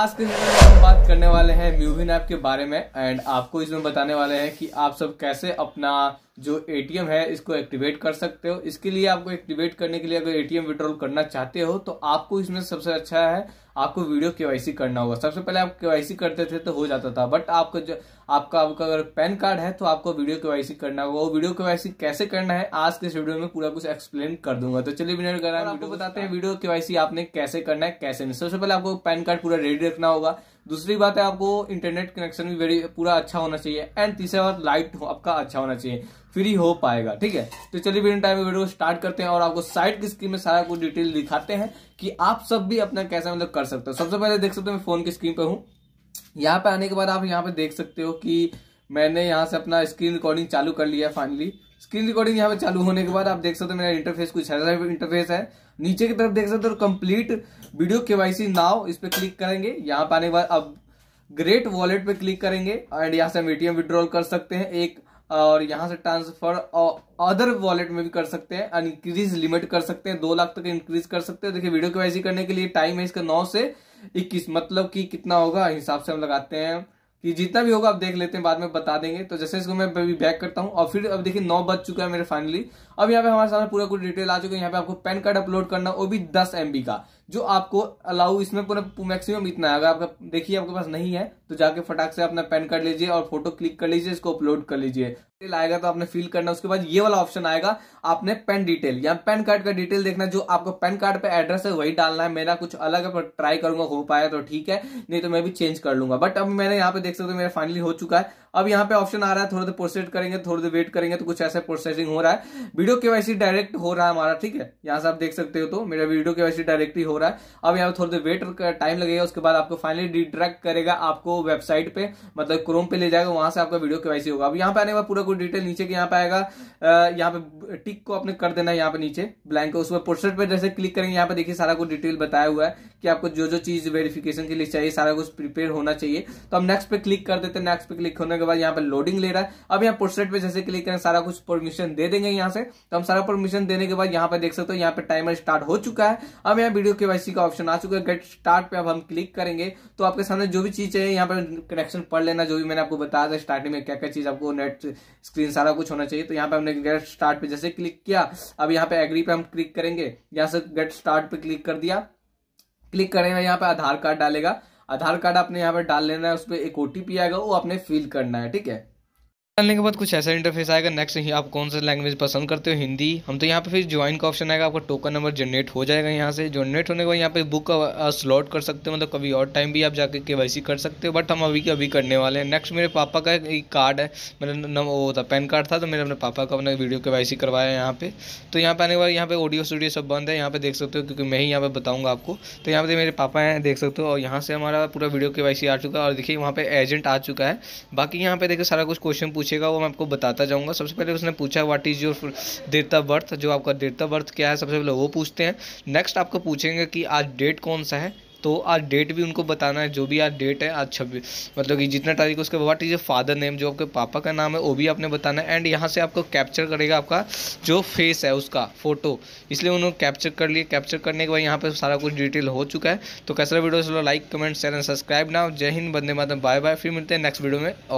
आज के दिन में हम बात करने वाले हैं म्यूविन ऐप के बारे में एंड आपको इसमें बताने वाले हैं कि आप सब कैसे अपना जो एटीएम है इसको एक्टिवेट कर सकते हो इसके लिए आपको एक्टिवेट करने के लिए अगर एटीएम विड्रॉल करना चाहते हो तो आपको इसमें सबसे अच्छा है आपको वीडियो केवाईसी करना होगा सबसे पहले आप केवाईसी करते थे तो हो जाता था बट आपको जो आपका आपका अगर पैन कार्ड है तो आपको वीडियो केवाईसी करना होगा वो वीडियो केवाईसी कैसे करना है आज के वीडियो में पूरा कुछ एक्सप्लेन कर दूंगा तो चलिए बिना आपको बताते हैं वीडियो केवाईसी आपने कैसे करना है कैसे नहीं सबसे पहले आपको पैन कार्ड पूरा रेडी रखना होगा दूसरी बात है आपको इंटरनेट कनेक्शन भी वेरी पूरा अच्छा होना चाहिए एंड तीसरा बात लाइट आपका अच्छा होना चाहिए फ्री हो पाएगा ठीक है तो चलिए बिना टाइम वीडियो स्टार्ट करते हैं और आपको साइड की स्क्रीन में सारा कुछ डिटेल दिखाते हैं कि आप सब भी अपना कैसा मतलब कर सकते हो सबसे पहले देख सकते हो मैं फोन की स्क्रीन पर हूँ यहाँ पे आने के बाद आप यहाँ पे देख सकते हो कि मैंने यहाँ से अपना स्क्रीन रिकॉर्डिंग चालू कर लिया फाइनली स्क्रीन रिकॉर्डिंग यहाँ पे चालू होने के बाद आप देख सकते हो मेरा इंटरफेस कुछ ऐसा इंटरफेस है नीचे की तरफ देख सकते हो कंप्लीट वीडियो केवाईसी नाव इस पर क्लिक करेंगे यहाँ पे आने के बाद अब ग्रेट वॉलेट पे क्लिक करेंगे एंड यहाँ से हम एटीएम विड्रॉल कर सकते हैं एक और यहाँ से ट्रांसफर अदर वॉलेट में भी कर सकते हैं एंड इंक्रीज लिमिट कर सकते हैं दो लाख तक इंक्रीज कर सकते हैं देखिए वीडियो के करने के लिए टाइम है इसका नौ से इक्कीस मतलब कि कितना होगा हिसाब से हम लगाते हैं कि जितना भी होगा आप देख लेते हैं बाद में बता देंगे तो जैसे इसको मैं अभी बैक करता हूँ और फिर अब देखिए नौ बज चुका है मेरे फाइनली अब यहाँ पे हमारे सामने पूरा पूरी डिटेल आ चुकी है यहाँ पे आपको पैन कार्ड अपलोड करना वो भी दस एम का जो आपको अलाउ इसमें पूरा मैक्सिमम इतना है अगर आपका देखिए आपके पास नहीं है तो जाके फटाक से अपना पैन कार्ड लीजिए और फोटो क्लिक कर लीजिए इसको अपलोड कर लीजिए डिटेल आएगा तो आपने फिल करना उसके बाद ये वाला ऑप्शन आएगा आपने पेन डिटेल या पेन कार्ड का डिटेल देखना जो आपको पेन कार्ड पे एड्रेस है वही डालना है मेरा कुछ अलग है पर ट्राई करूंगा हो पाया तो ठीक है नहीं तो मैं भी चेंज कर लूंगा बट अब मैंने यहाँ पे देख सकते हो मेरा फाइनली हो चुका है अब यहाँ पे ऑप्शन आ रहा है थोड़ा देर प्रोसेस करेंगे थोड़ी देर वेट करेंगे तो कुछ ऐसा प्रोसेसिंग हो रहा है वीडियो केवाईसी डायरेक्ट हो रहा है हमारा ठीक है यहाँ से आप देख सकते हो तो मेरा वीडियो केवाईसी डायरेक्ट ही हो रहा है अब यहाँ पे थोड़ी देर वेट टाइम लगेगा उसके बाद आपको फाइनली डिट्रैक्ट करेगा आपको वेबसाइट पे मतलब क्रोम पे ले जाएगा वहां से आपका वीडियो के होगा अब यहाँ पे आने के बाद पूरा वो डिटेल नीचे के यहाँ पे आएगा यहाँ पे टिक को आपने कर देना है यहाँ पे नीचे ब्लैंक उस पर पोर्ट्रेट पर जैसे क्लिक करेंगे यहाँ पे देखिए सारा कुछ डिटेल बताया हुआ है कि आपको जो जो चीज वेरिफिकेशन के लिए चाहिए सारा कुछ प्रिपेयर होना चाहिए तो हम नेक्स्ट पे क्लिक कर देते हैं नेक्स्ट पे क्लिक होने के बाद यहाँ पे लोडिंग ले रहा है अब यहाँ पोर्ट्रेट पर जैसे क्लिक करें सारा कुछ परमिशन दे देंगे यहाँ से तो हम सारा परमिशन देने के बाद यहाँ पे देख सकते हो यहाँ पे टाइमर स्टार्ट हो चुका है अब यहाँ वीडियो के का ऑप्शन आ चुका है गेट स्टार्ट पे अब हम क्लिक करेंगे तो आपके सामने जो भी चीज चाहिए यहाँ पर कनेक्शन पढ़ लेना जो भी मैंने आपको बताया था स्टार्टिंग में क्या क्या चीज आपको नेट स्क्रीन सारा कुछ होना चाहिए तो यहाँ पे हमने गेट स्टार्ट पे जैसे क्लिक किया अब यहाँ पे एग्री पे हम क्लिक करेंगे यहाँ से गेट स्टार्ट पे क्लिक कर दिया क्लिक करेंगे यहाँ पे आधार कार्ड डालेगा आधार कार्ड आपने यहाँ पे डाल लेना है उस पर एक ओटीपी आएगा वो आपने फिल करना है ठीक है डालने के बाद कुछ ऐसा इंटरफेस आएगा नेक्स्ट ही आप कौन सा लैंग्वेज पसंद करते हो हिंदी हम तो यहाँ पे फिर ज्वाइन का ऑप्शन आएगा आपका टोकन नंबर जनरेट हो जाएगा यहाँ से जनरेट होने के बाद यहाँ पे बुक का स्लॉट कर सकते हो मतलब कभी और टाइम भी आप जाके के कर सकते हो बट हम अभी के अभी करने वाले हैं नेक्स्ट मेरे पापा का एक कार्ड है मेरा नम वो था पैन कार्ड था तो मैंने अपने पापा का अपना वीडियो के करवाया है यहाँ पे तो यहाँ पे आने के बाद यहाँ पे ऑडियो स्टूडियो सब बंद है यहाँ पे देख सकते हो क्योंकि मैं ही यहाँ पे बताऊँगा आपको तो यहाँ पे मेरे पापा हैं देख सकते हो और यहाँ से हमारा पूरा वीडियो के आ चुका है और देखिए वहाँ पे एजेंट आ चुका है बाकी यहाँ पे देखिए सारा कुछ क्वेश्चन पूछेगा वो मैं आपको बताता जाऊँगा सबसे पहले उसने पूछा what is your date of birth जो आपका डेट ऑफ बर्थ क्या है सबसे पहले वो पूछते हैं नेक्स्ट आपको पूछेंगे कि आज डेट कौन सा है तो आज डेट भी उनको बताना है जो भी आज डेट है आज छब्बीस मतलब कि जितना तारीख उसके what is a father name जो आपके पापा का नाम है वो भी आपने बताना है एंड यहाँ से आपको कैप्चर करेगा आपका जो फेस है उसका फोटो इसलिए उन्होंने कैप्चर कर लिए कैप्चर करने के बाद यहाँ पर सारा कुछ डिटेल हो चुका है तो कैसा video like comment share and subscribe ना जय हिंद बंदे मातम बाय बाय फिर मिलते हैं नेक्स्ट वीडियो में